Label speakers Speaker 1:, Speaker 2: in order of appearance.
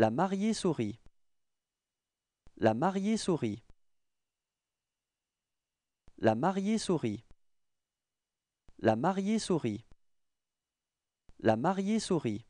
Speaker 1: La mariée sourit. La mariée sourit. La mariée sourit. La mariée sourit. La mariée sourit.